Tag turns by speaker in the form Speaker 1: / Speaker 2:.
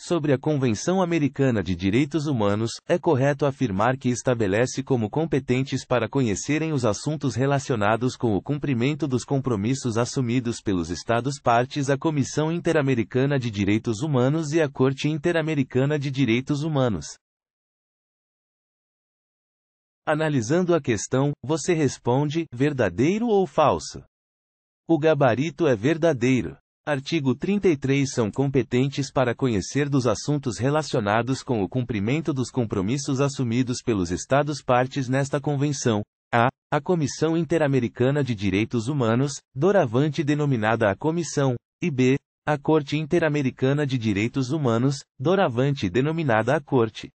Speaker 1: sobre a Convenção Americana de Direitos Humanos, é correto afirmar que estabelece como competentes para conhecerem os assuntos relacionados com o cumprimento dos compromissos assumidos pelos Estados-partes a Comissão Interamericana de Direitos Humanos e a Corte Interamericana de Direitos Humanos. Analisando a questão, você responde: verdadeiro ou falso? O gabarito é verdadeiro. Artigo 33 são competentes para conhecer dos assuntos relacionados com o cumprimento dos compromissos assumidos pelos Estados partes nesta Convenção. A. A Comissão Interamericana de Direitos Humanos, doravante denominada a Comissão, e B. A Corte Interamericana de Direitos Humanos, doravante denominada a Corte.